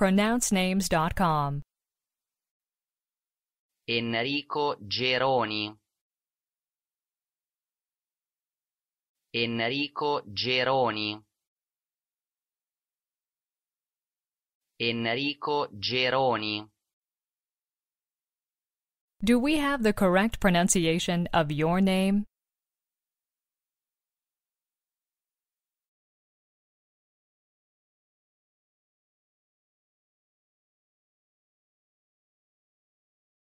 pronouncenames.com. Enrico Geroni. Enrico Geroni. Enrico Geroni. Do we have the correct pronunciation of your name?